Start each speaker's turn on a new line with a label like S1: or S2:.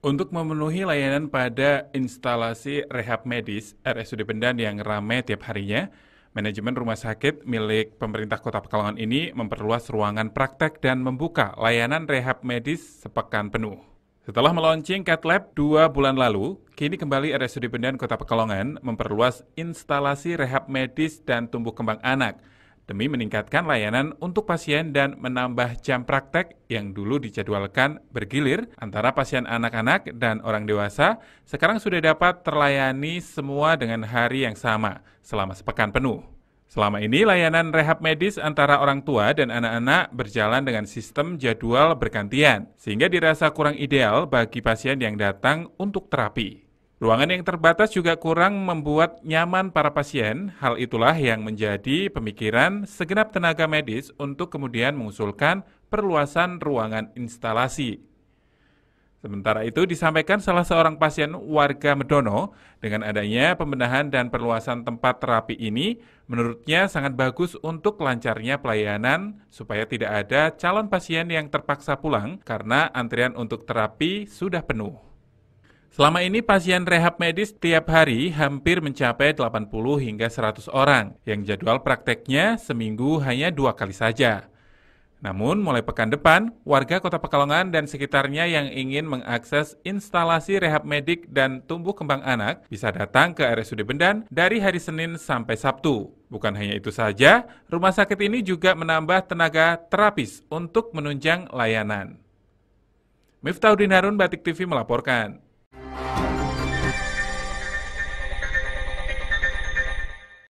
S1: Untuk memenuhi layanan pada instalasi rehab medis RSUD Bendan yang ramai tiap harinya, manajemen rumah sakit milik pemerintah Kota Pekalongan ini memperluas ruangan praktek dan membuka layanan rehab medis sepekan penuh. Setelah meluncing lab dua bulan lalu, kini kembali RSUD Bendan Kota Pekalongan memperluas instalasi rehab medis dan tumbuh kembang anak – demi meningkatkan layanan untuk pasien dan menambah jam praktek yang dulu dijadwalkan bergilir antara pasien anak-anak dan orang dewasa, sekarang sudah dapat terlayani semua dengan hari yang sama selama sepekan penuh. Selama ini, layanan rehab medis antara orang tua dan anak-anak berjalan dengan sistem jadwal bergantian, sehingga dirasa kurang ideal bagi pasien yang datang untuk terapi. Ruangan yang terbatas juga kurang membuat nyaman para pasien. Hal itulah yang menjadi pemikiran segenap tenaga medis untuk kemudian mengusulkan perluasan ruangan instalasi. Sementara itu disampaikan salah seorang pasien warga Medono dengan adanya pembenahan dan perluasan tempat terapi ini menurutnya sangat bagus untuk lancarnya pelayanan supaya tidak ada calon pasien yang terpaksa pulang karena antrian untuk terapi sudah penuh. Selama ini pasien rehab medis tiap hari hampir mencapai 80 hingga 100 orang yang jadwal prakteknya seminggu hanya dua kali saja. Namun mulai pekan depan, warga Kota Pekalongan dan sekitarnya yang ingin mengakses instalasi rehab medik dan tumbuh kembang anak bisa datang ke RSUD Bendan dari hari Senin sampai Sabtu. Bukan hanya itu saja, rumah sakit ini juga menambah tenaga terapis untuk menunjang layanan. Miftahudin Harun Batik TV melaporkan.